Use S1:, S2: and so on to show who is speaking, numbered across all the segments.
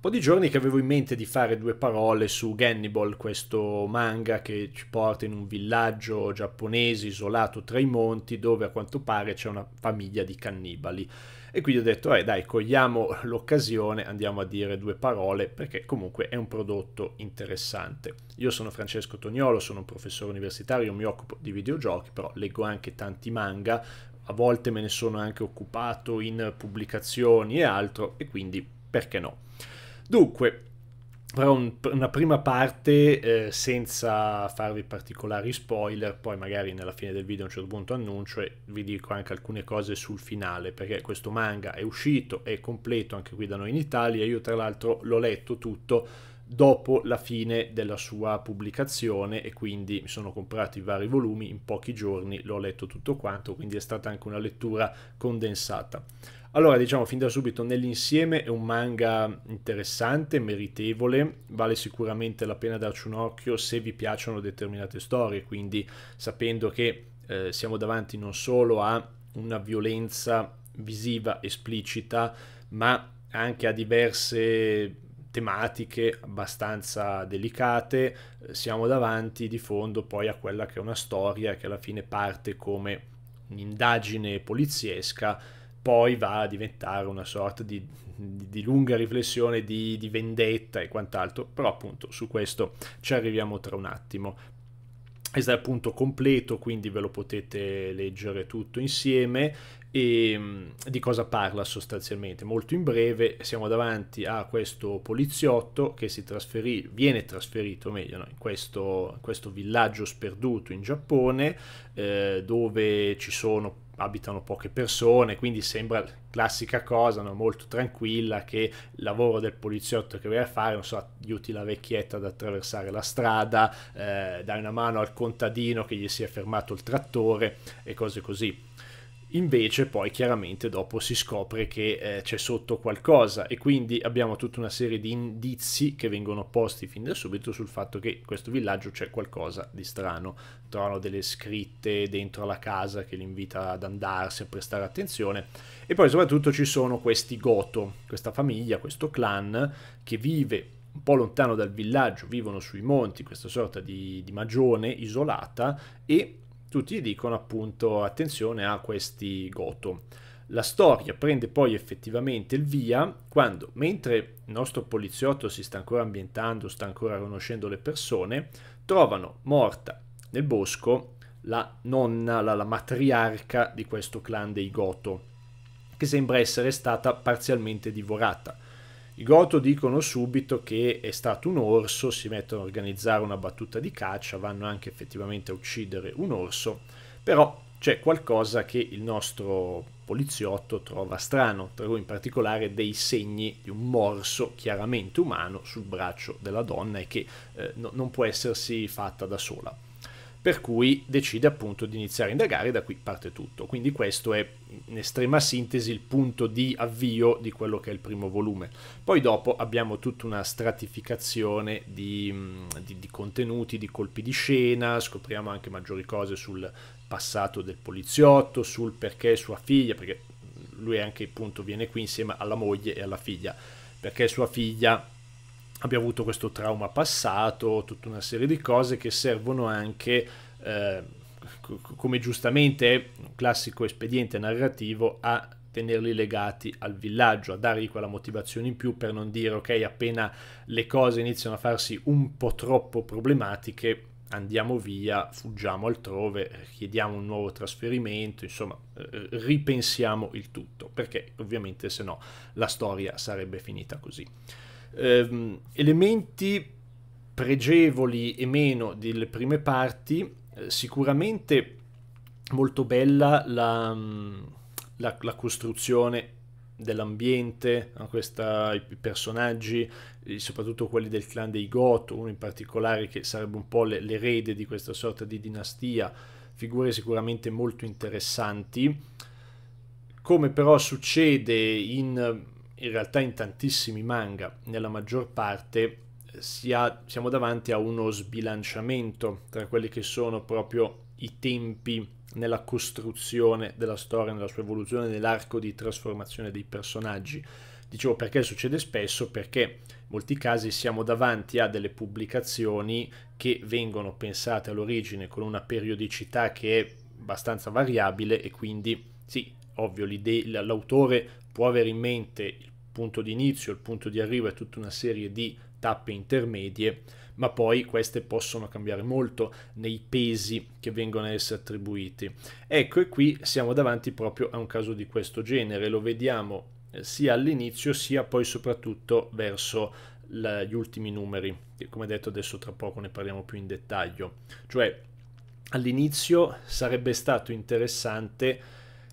S1: po' di giorni che avevo in mente di fare due parole su Gannibal, questo manga che ci porta in un villaggio giapponese isolato tra i monti dove a quanto pare c'è una famiglia di cannibali. E quindi ho detto, eh dai, cogliamo l'occasione, andiamo a dire due parole, perché comunque è un prodotto interessante. Io sono Francesco Tognolo, sono un professore universitario, mi occupo di videogiochi, però leggo anche tanti manga, a volte me ne sono anche occupato in pubblicazioni e altro, e quindi perché no? Dunque, farò un, una prima parte eh, senza farvi particolari spoiler, poi magari nella fine del video a un certo punto annuncio e vi dico anche alcune cose sul finale, perché questo manga è uscito, è completo anche qui da noi in Italia, io tra l'altro l'ho letto tutto dopo la fine della sua pubblicazione e quindi mi sono comprato i vari volumi in pochi giorni, l'ho letto tutto quanto, quindi è stata anche una lettura condensata. Allora, diciamo fin da subito, nell'insieme è un manga interessante, meritevole, vale sicuramente la pena darci un occhio se vi piacciono determinate storie, quindi sapendo che eh, siamo davanti non solo a una violenza visiva esplicita, ma anche a diverse tematiche abbastanza delicate, siamo davanti di fondo poi a quella che è una storia che alla fine parte come un'indagine poliziesca poi va a diventare una sorta di, di, di lunga riflessione di, di vendetta e quant'altro, però appunto su questo ci arriviamo tra un attimo è appunto completo, quindi ve lo potete leggere tutto insieme. E mm, di cosa parla sostanzialmente? Molto in breve, siamo davanti a questo poliziotto che si trasferì, viene trasferito meglio no, in, questo, questo villaggio sperduto in Giappone, eh, dove ci sono abitano poche persone, quindi sembra classica cosa no? molto tranquilla che il lavoro del poliziotto che vai a fare, non so, aiuti la vecchietta ad attraversare la strada, eh, dai una mano al contadino che gli si è fermato il trattore e cose così. Invece poi chiaramente dopo si scopre che eh, c'è sotto qualcosa e quindi abbiamo tutta una serie di indizi che vengono posti fin da subito sul fatto che in questo villaggio c'è qualcosa di strano. Trovano delle scritte dentro la casa che li invita ad andarsi, a prestare attenzione e poi soprattutto ci sono questi Goto, questa famiglia, questo clan che vive un po' lontano dal villaggio, vivono sui monti, questa sorta di, di magione isolata e tutti dicono appunto attenzione a questi Goto. La storia prende poi effettivamente il via quando, mentre il nostro poliziotto si sta ancora ambientando, sta ancora conoscendo le persone, trovano morta nel bosco la nonna, la, la matriarca di questo clan dei Goto, che sembra essere stata parzialmente divorata i Goto dicono subito che è stato un orso, si mettono a organizzare una battuta di caccia, vanno anche effettivamente a uccidere un orso, però c'è qualcosa che il nostro poliziotto trova strano, tra cui in particolare dei segni di un morso chiaramente umano sul braccio della donna e che eh, no, non può essersi fatta da sola per cui decide appunto di iniziare a indagare e da qui parte tutto. Quindi questo è in estrema sintesi il punto di avvio di quello che è il primo volume. Poi dopo abbiamo tutta una stratificazione di, mm, di, di contenuti, di colpi di scena, scopriamo anche maggiori cose sul passato del poliziotto, sul perché sua figlia, perché lui anche appunto viene qui insieme alla moglie e alla figlia, perché sua figlia abbiamo avuto questo trauma passato, tutta una serie di cose che servono anche, eh, come giustamente è un classico espediente narrativo, a tenerli legati al villaggio, a dargli quella motivazione in più per non dire ok, appena le cose iniziano a farsi un po' troppo problematiche, andiamo via, fuggiamo altrove, chiediamo un nuovo trasferimento, insomma, eh, ripensiamo il tutto, perché ovviamente se no la storia sarebbe finita così ehm, elementi pregevoli e meno delle prime parti, eh, sicuramente molto bella la, mm, la, la costruzione dell'ambiente, questa, i personaggi, eh, soprattutto quelli del clan dei Goto, uno in particolare che sarebbe un po' l'erede di questa sorta di dinastia, figure sicuramente molto interessanti. Come però succede in in realtà in tantissimi manga, nella maggior parte, eh, sia, siamo davanti a uno sbilanciamento tra quelli che sono proprio i tempi nella costruzione della storia, nella sua evoluzione, nell'arco di trasformazione dei personaggi. Dicevo perché succede spesso, perché in molti casi siamo davanti a delle pubblicazioni che vengono pensate all'origine con una periodicità che è abbastanza variabile e quindi sì, ovvio l'autore può avere in mente il punto di inizio, il punto di arrivo e tutta una serie di tappe intermedie, ma poi queste possono cambiare molto nei pesi che vengono a essere attribuiti. Ecco, e qui siamo davanti proprio a un caso di questo genere, lo vediamo eh, sia all'inizio sia poi soprattutto verso la, gli ultimi numeri, che come detto adesso tra poco ne parliamo più in dettaglio. Cioè, all'inizio sarebbe stato interessante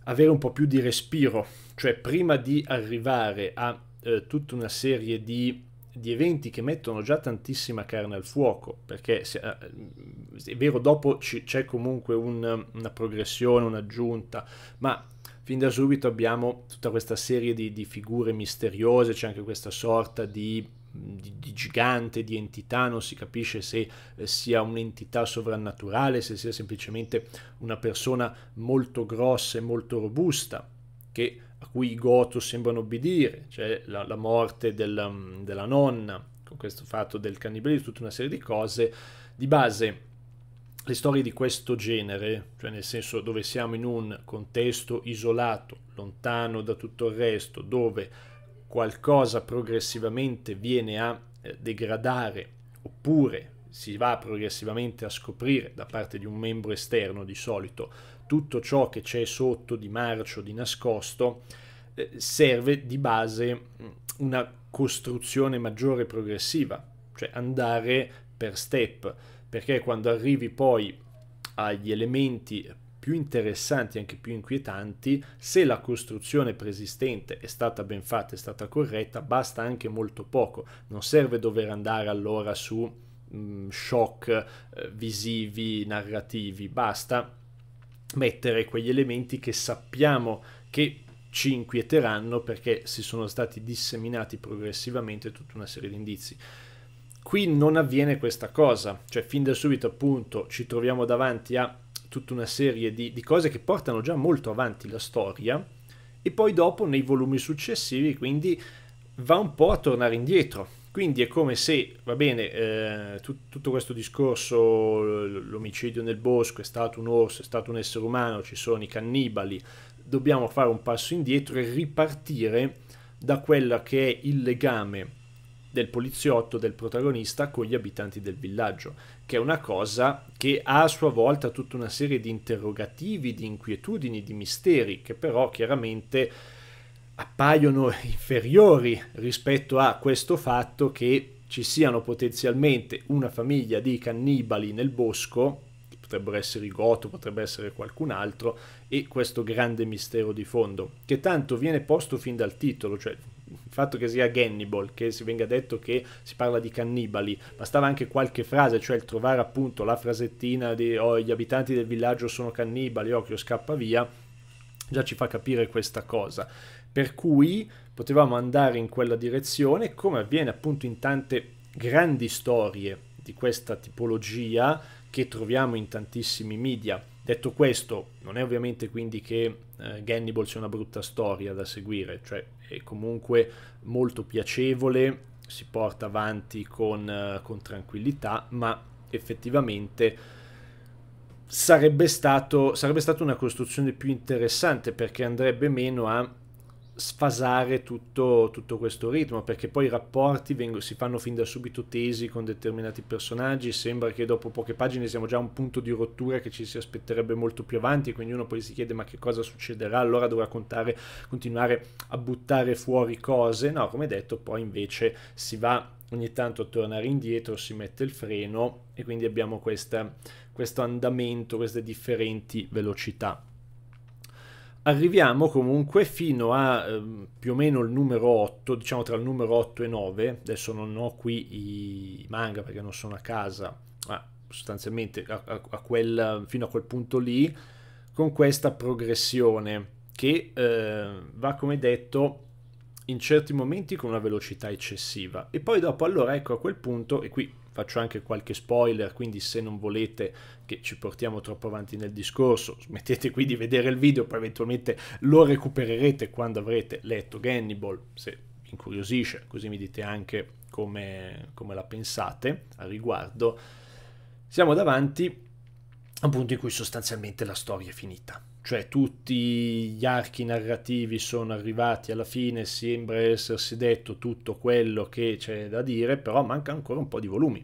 S1: avere un po' più di respiro, cioè prima di arrivare a eh, tutta una serie di, di, eventi che mettono già tantissima carne al fuoco, perché se, eh, è vero, dopo ci, c'è comunque un, una progressione, un'aggiunta, ma fin da subito abbiamo tutta questa serie di, di figure misteriose, c'è anche questa sorta di di, di, gigante, di entità, non si capisce se eh, sia un'entità sovrannaturale, se sia semplicemente una persona molto grossa e molto robusta, che, a cui i Goto sembrano obbedire, cioè la, la morte del, mm, della nonna, con questo fatto del cannibalismo, tutta una serie di cose. Di base, le storie di questo genere, cioè nel senso dove siamo in un contesto isolato, lontano da tutto il resto, dove qualcosa progressivamente viene a eh, degradare oppure si va progressivamente a scoprire da parte di un membro esterno di solito tutto ciò che c'è sotto di marcio, di nascosto, eh, serve di base mm, una costruzione maggiore progressiva, cioè andare per step, perché quando arrivi poi agli elementi più interessanti, anche più inquietanti, se la costruzione preesistente è stata ben fatta, è stata corretta, basta anche molto poco, non serve dover andare allora su mh, mm, shock eh, visivi, narrativi, basta mettere quegli elementi che sappiamo che ci inquieteranno perché si sono stati disseminati progressivamente tutta una serie di indizi. Qui non avviene questa cosa, cioè fin da subito appunto ci troviamo davanti a tutta una serie di, di cose che portano già molto avanti la storia e poi dopo nei volumi successivi quindi va un po' a tornare indietro. Quindi è come se, va bene, eh, tut, tutto questo discorso, l'omicidio nel bosco, è stato un orso, è stato un essere umano, ci sono i cannibali, dobbiamo fare un passo indietro e ripartire da quella che è il legame del poliziotto, del protagonista con gli abitanti del villaggio, che è una cosa che ha a sua volta tutta una serie di interrogativi, di inquietudini, di misteri, che però chiaramente appaiono inferiori rispetto a questo fatto che ci siano potenzialmente una famiglia di cannibali nel bosco, potrebbero essere i Goto, potrebbe essere qualcun altro, e questo grande mistero di fondo, che tanto viene posto fin dal titolo, cioè il fatto che sia Gannibal, che si venga detto che si parla di cannibali, bastava anche qualche frase, cioè il trovare appunto la frasettina di oh, gli abitanti del villaggio sono cannibali, occhio scappa via, già ci fa capire questa cosa. Per cui potevamo andare in quella direzione, come avviene appunto in tante grandi storie di questa tipologia che troviamo in tantissimi media Detto questo, non è ovviamente quindi che eh, Gannibal sia una brutta storia da seguire, cioè è comunque molto piacevole, si porta avanti con, eh, con tranquillità, ma effettivamente sarebbe, stato, sarebbe stata una costruzione più interessante perché andrebbe meno a sfasare tutto, tutto, questo ritmo, perché poi i rapporti vengono, si fanno fin da subito tesi con determinati personaggi, sembra che dopo poche pagine siamo già a un punto di rottura che ci si aspetterebbe molto più avanti, quindi uno poi si chiede ma che cosa succederà, allora dovrà contare, continuare a buttare fuori cose, no, come detto poi invece si va ogni tanto a tornare indietro, si mette il freno e quindi abbiamo questa, questo andamento, queste differenti velocità. Arriviamo comunque fino a ehm, più o meno il numero 8, diciamo tra il numero 8 e 9, adesso non ho qui i manga perché non sono a casa, ma sostanzialmente a, a, a quel, fino a quel punto lì, con questa progressione che eh, va come detto in certi momenti con una velocità eccessiva e poi dopo allora ecco a quel punto e qui faccio anche qualche spoiler, quindi se non volete che ci portiamo troppo avanti nel discorso, smettete qui di vedere il video, poi eventualmente lo recupererete quando avrete letto Gannibal, se vi incuriosisce, così mi dite anche come, come la pensate a riguardo. Siamo davanti a un punto in cui sostanzialmente la storia è finita cioè tutti gli archi narrativi sono arrivati alla fine, sembra essersi detto tutto quello che c'è da dire, però manca ancora un po' di volumi.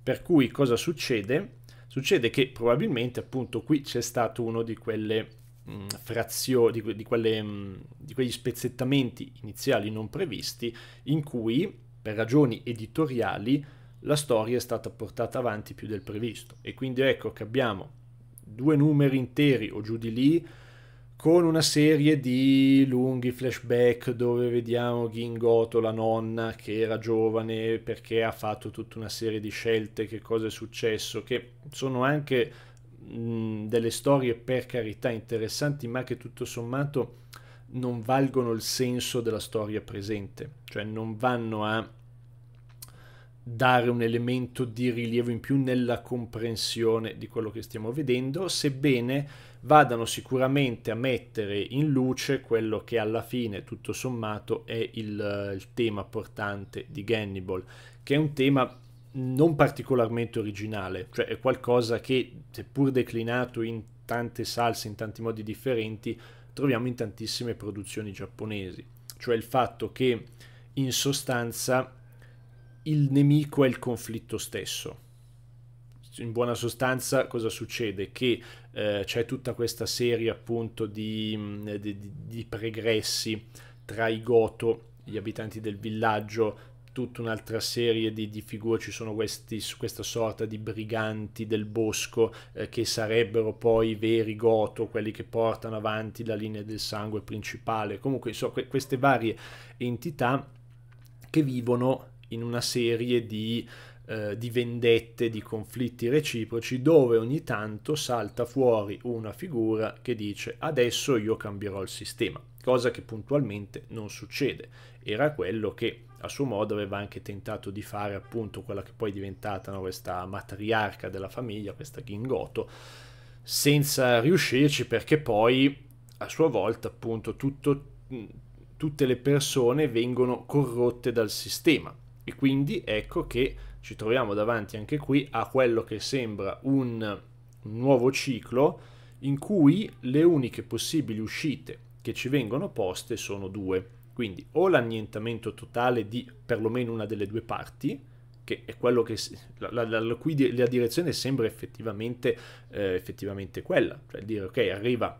S1: Per cui cosa succede? Succede che probabilmente appunto qui c'è stato uno di quelle mm, frazioni, di, di, mm, di quegli spezzettamenti iniziali non previsti in cui per ragioni editoriali la storia è stata portata avanti più del previsto e quindi ecco che abbiamo due numeri interi o giù di lì con una serie di lunghi flashback dove vediamo Gingoto, la nonna che era giovane, perché ha fatto tutta una serie di scelte, che cosa è successo, che sono anche mh, delle storie per carità interessanti, ma che tutto sommato non valgono il senso della storia presente, cioè non vanno a dare un elemento di rilievo in più nella comprensione di quello che stiamo vedendo, sebbene vadano sicuramente a mettere in luce quello che alla fine, tutto sommato, è il, il tema portante di Gannibal, che è un tema non particolarmente originale, cioè è qualcosa che, seppur declinato in tante salse, in tanti modi differenti, troviamo in tantissime produzioni giapponesi, cioè il fatto che in sostanza il nemico è il conflitto stesso. In buona sostanza cosa succede? Che eh, c'è tutta questa serie appunto mm, di, di, di pregressi tra i Goto, gli abitanti del villaggio, tutta un'altra serie di, di, figure, ci sono questi, questa sorta di briganti del bosco eh, che sarebbero poi i veri goto, quelli che portano avanti la linea del sangue principale, comunque insomma, que queste varie entità che vivono in una serie di, eh, di vendette, di conflitti reciproci, dove ogni tanto salta fuori una figura che dice adesso io cambierò il sistema, cosa che puntualmente non succede. Era quello che a suo modo aveva anche tentato di fare appunto quella che poi è diventata no, questa matriarca della famiglia, questa Gingoto, senza riuscirci perché poi a sua volta appunto tutto, tutte le persone vengono corrotte dal sistema e quindi ecco che ci troviamo davanti anche qui a quello che sembra un, nuovo ciclo in cui le uniche possibili uscite che ci vengono poste sono due. Quindi o l'annientamento totale di perlomeno una delle due parti, che è quello che la, la, la, cui la direzione sembra effettivamente, eh, effettivamente quella, cioè dire ok arriva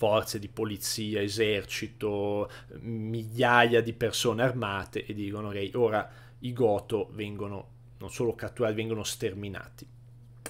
S1: forze di polizia, esercito, migliaia di persone armate e dicono che ora i Goto vengono non solo catturati, vengono sterminati.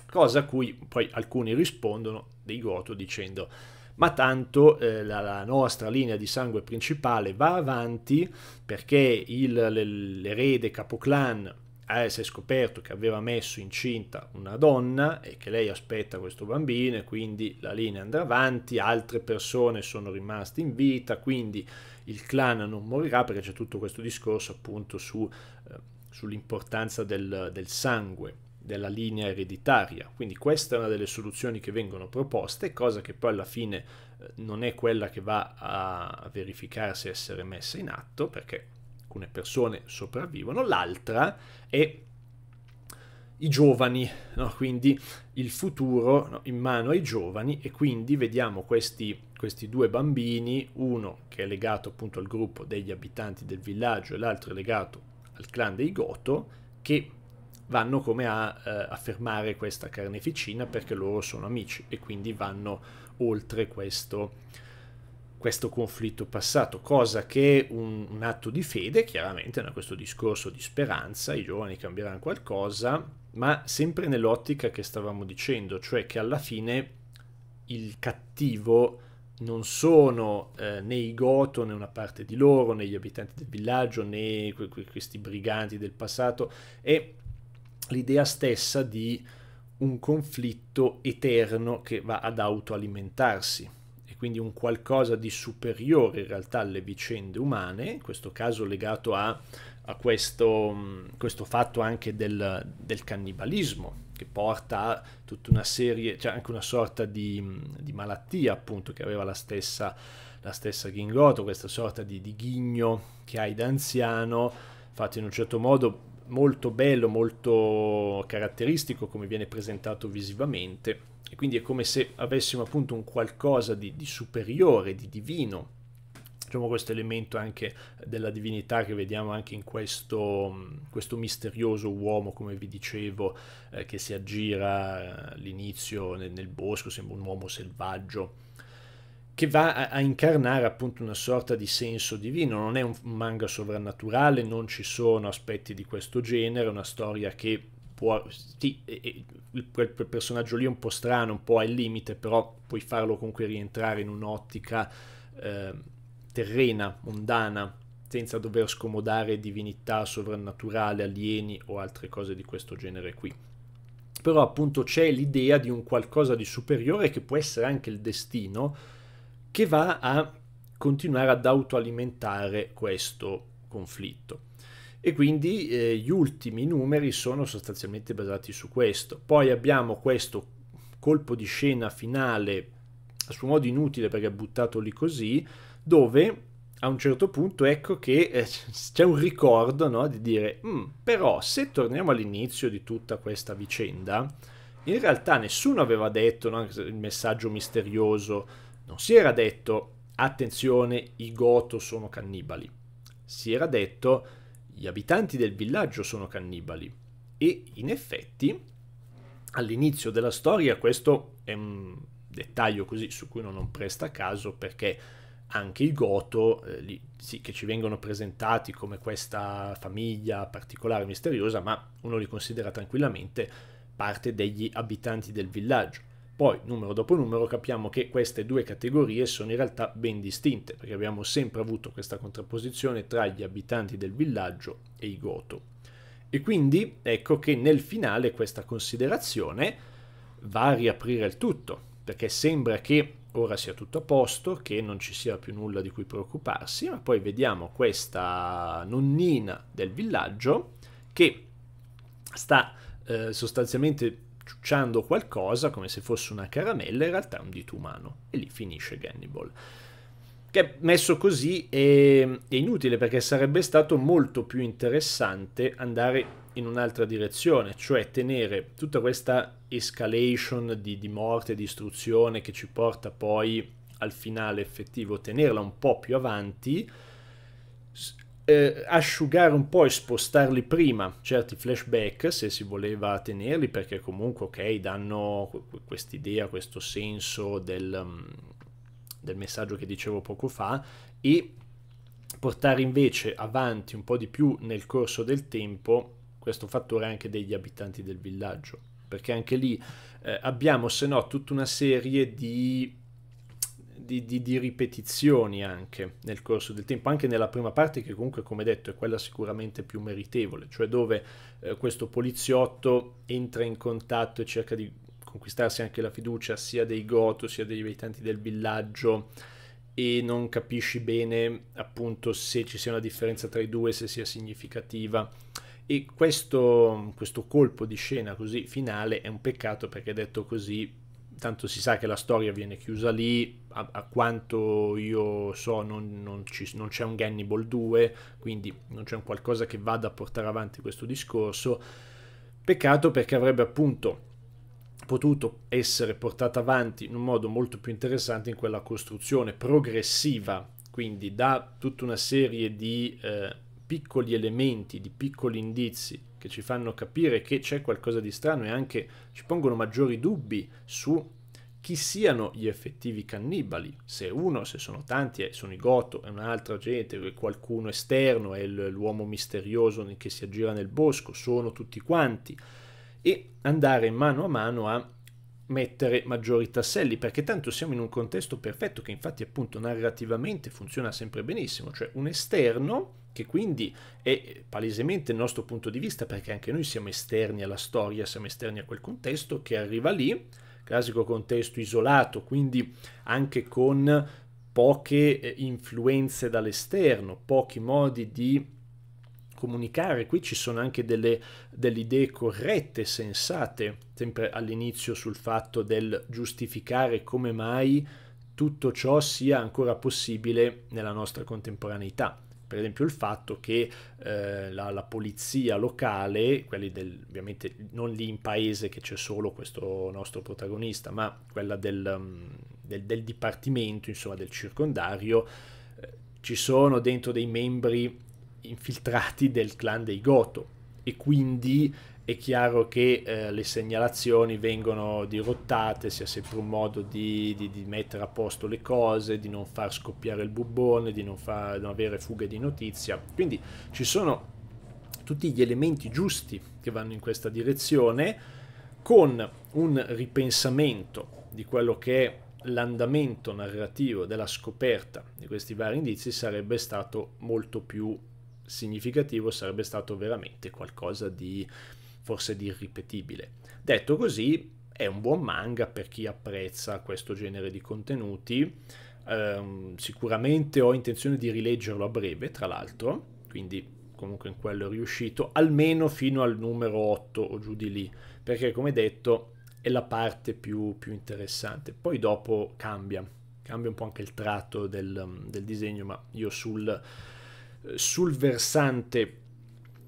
S1: Cosa a cui poi alcuni rispondono dei Goto dicendo ma tanto eh, la, la, nostra linea di sangue principale va avanti perché l'erede capoclan eh, si è scoperto che aveva messo incinta una donna e che lei aspetta questo bambino e quindi la linea andrà avanti, altre persone sono rimaste in vita, quindi il clan non morirà perché c'è tutto questo discorso appunto su, eh, sull'importanza del, del sangue della linea ereditaria. Quindi questa è una delle soluzioni che vengono proposte, cosa che poi alla fine eh, non è quella che va a verificarsi essere messa in atto, perché alcune persone sopravvivono, l'altra è i giovani, no? quindi il futuro no? in mano ai giovani e quindi vediamo questi, questi, due bambini, uno che è legato appunto al gruppo degli abitanti del villaggio e l'altro è legato al clan dei Goto, che vanno come a, eh, a fermare questa carneficina perché loro sono amici e quindi vanno oltre questo questo conflitto passato, cosa che un, un atto di fede, chiaramente, da questo discorso di speranza, i giovani cambieranno qualcosa, ma sempre nell'ottica che stavamo dicendo, cioè che alla fine il cattivo non sono eh, né i Goto, né una parte di loro, né gli abitanti del villaggio, né que- que- questi briganti del passato, è l'idea stessa di un conflitto eterno che va ad autoalimentarsi quindi un qualcosa di superiore in realtà alle vicende umane, in questo caso legato a, a questo, mm, questo, fatto anche del, del, cannibalismo, che porta a tutta una serie, cioè anche una sorta di, mm, di malattia appunto che aveva la stessa, la stessa Gingoto, questa sorta di, di ghigno che hai da anziano, fatto in un certo modo molto bello, molto caratteristico come viene presentato visivamente e quindi è come se avessimo appunto un qualcosa di, di superiore, di divino, diciamo questo elemento anche della divinità che vediamo anche in questo, questo misterioso uomo, come vi dicevo, eh, che si aggira eh, all'inizio nel, nel bosco, sembra un uomo selvaggio che va a, a, incarnare appunto una sorta di senso divino, non è un manga sovrannaturale, non ci sono aspetti di questo genere, è una storia che può... Sì, quel, quel personaggio lì è un po' strano, un po' al limite, però puoi farlo comunque rientrare in un'ottica eh, terrena, mondana, senza dover scomodare divinità sovrannaturale, alieni o altre cose di questo genere qui. Però appunto c'è l'idea di un qualcosa di superiore che può essere anche il destino, che va a continuare ad autoalimentare questo conflitto. E quindi eh, gli ultimi numeri sono sostanzialmente basati su questo. Poi abbiamo questo colpo di scena finale, a suo modo inutile perché è buttato lì così, dove a un certo punto ecco che eh, c'è un ricordo no, di dire mm, però se torniamo all'inizio di tutta questa vicenda in realtà nessuno aveva detto no, il messaggio misterioso non si era detto, attenzione, i Goto sono cannibali. Si era detto, gli abitanti del villaggio sono cannibali. E in effetti, all'inizio della storia, questo è un dettaglio così su cui uno non presta caso perché anche i Goto, eh, li, sì, che ci vengono presentati come questa famiglia particolare, misteriosa, ma uno li considera tranquillamente parte degli abitanti del villaggio. Poi, numero dopo numero, capiamo che queste due categorie sono in realtà ben distinte, perché abbiamo sempre avuto questa contrapposizione tra gli abitanti del villaggio e i Goto. E quindi ecco che nel finale questa considerazione va a riaprire il tutto, perché sembra che ora sia tutto a posto, che non ci sia più nulla di cui preoccuparsi, ma poi vediamo questa nonnina del villaggio che sta eh, sostanzialmente ciucciando qualcosa come se fosse una caramella, in realtà è un dito umano. E lì finisce Gannibal. Che messo così è, è inutile perché sarebbe stato molto più interessante andare in un'altra direzione, cioè tenere tutta questa escalation di, di morte, di istruzione che ci porta poi al finale effettivo, tenerla un po' più avanti eh, asciugare un po' e spostarli prima certi flashback se si voleva tenerli perché comunque ok danno quest'idea, questo senso del, mm, del messaggio che dicevo poco fa e portare invece avanti un po' di più nel corso del tempo questo fattore anche degli abitanti del villaggio perché anche lì eh, abbiamo se no tutta una serie di di, di, di, ripetizioni anche nel corso del tempo, anche nella prima parte che comunque come detto è quella sicuramente più meritevole, cioè dove eh, questo poliziotto entra in contatto e cerca di conquistarsi anche la fiducia sia dei Goto sia degli abitanti del villaggio e non capisci bene appunto se ci sia una differenza tra i due, se sia significativa. E questo, questo colpo di scena così finale è un peccato perché detto così tanto si sa che la storia viene chiusa lì, a, a quanto io so non, non, ci, non, c'è un Gannibal 2, quindi non c'è un qualcosa che vada a portare avanti questo discorso. Peccato perché avrebbe appunto potuto essere portata avanti in un modo molto più interessante in quella costruzione progressiva, quindi da tutta una serie di eh, piccoli elementi, di piccoli indizi che ci fanno capire che c'è qualcosa di strano e anche ci pongono maggiori dubbi su chi siano gli effettivi cannibali, se uno, se sono tanti, eh, sono i Goto, è un'altra gente, è qualcuno esterno, è l'uomo misterioso che si aggira nel bosco, sono tutti quanti, e andare mano a mano a mettere maggiori tasselli, perché tanto siamo in un contesto perfetto che infatti appunto narrativamente funziona sempre benissimo, cioè un esterno che quindi è palesemente il nostro punto di vista, perché anche noi siamo esterni alla storia, siamo esterni a quel contesto, che arriva lì, classico contesto isolato, quindi anche con poche eh, influenze dall'esterno, pochi modi di comunicare. Qui ci sono anche delle, delle idee corrette, sensate, sempre all'inizio sul fatto del giustificare come mai tutto ciò sia ancora possibile nella nostra contemporaneità per esempio il fatto che eh, la, la, polizia locale, quelli del, ovviamente non lì in paese che c'è solo questo nostro protagonista, ma quella del, mm, del, del dipartimento, insomma del circondario, eh, ci sono dentro dei membri infiltrati del clan dei Goto e quindi è chiaro che eh, le segnalazioni vengono dirottate, sia sempre un modo di, di, di, mettere a posto le cose, di non far scoppiare il bubbone, di non, far, non avere fughe di notizia. Quindi ci sono tutti gli elementi giusti che vanno in questa direzione con un ripensamento di quello che è l'andamento narrativo della scoperta di questi vari indizi sarebbe stato molto più significativo sarebbe stato veramente qualcosa di forse di irripetibile. Detto così, è un buon manga per chi apprezza questo genere di contenuti. Um, sicuramente ho intenzione di rileggerlo a breve, tra l'altro, quindi comunque in quello è riuscito, almeno fino al numero 8 o giù di lì, perché come detto è la parte più, più interessante. Poi dopo cambia, cambia un po' anche il tratto del, del disegno, ma io sul sul versante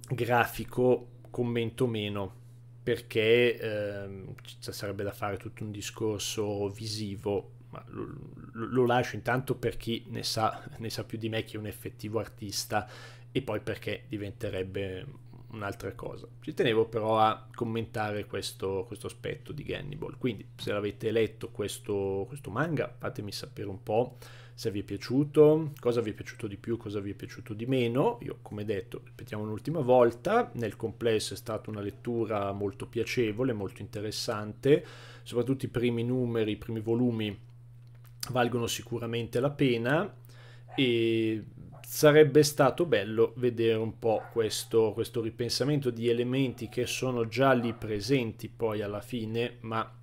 S1: grafico commento meno perché ehm, sarebbe da fare tutto un discorso visivo, ma lo, lo, lo lascio intanto per chi ne sa, ne sa più di me che è un effettivo artista e poi perché diventerebbe un'altra cosa. Ci tenevo però a commentare questo, questo aspetto di Gannibal. Quindi, se l'avete letto questo, questo manga, fatemi sapere un po' se vi è piaciuto, cosa vi è piaciuto di più, cosa vi è piaciuto di meno. Io, come detto, ripetiamo un'ultima volta, nel complesso è stata una lettura molto piacevole, molto interessante, soprattutto i primi numeri, i primi volumi valgono sicuramente la pena e sarebbe stato bello vedere un po' questo, questo, ripensamento di elementi che sono già lì presenti poi alla fine, ma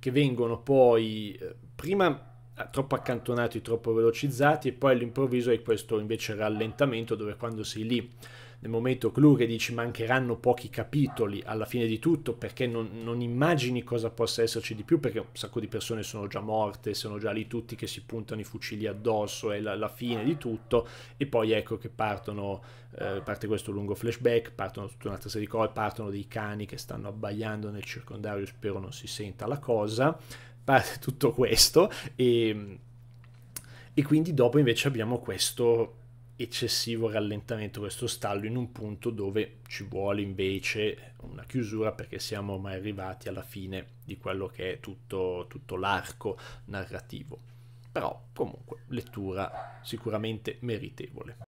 S1: che vengono poi eh, prima troppo accantonati, troppo velocizzati e poi all'improvviso hai questo invece rallentamento dove quando sei lì nel momento clou che dici mancheranno pochi capitoli alla fine di tutto perché non, non immagini cosa possa esserci di più perché un sacco di persone sono già morte, sono già lì tutti che si puntano i fucili addosso, è la, la fine di tutto e poi ecco che partono, eh, parte questo lungo flashback, partono tutta un'altra serie di cose, partono dei cani che stanno abbagliando nel circondario, spero non si senta la cosa, parte tutto questo e, e quindi dopo invece abbiamo questo eccessivo rallentamento, questo stallo in un punto dove ci vuole invece una chiusura perché siamo ormai arrivati alla fine di quello che è tutto, tutto l'arco narrativo. Però comunque lettura sicuramente meritevole.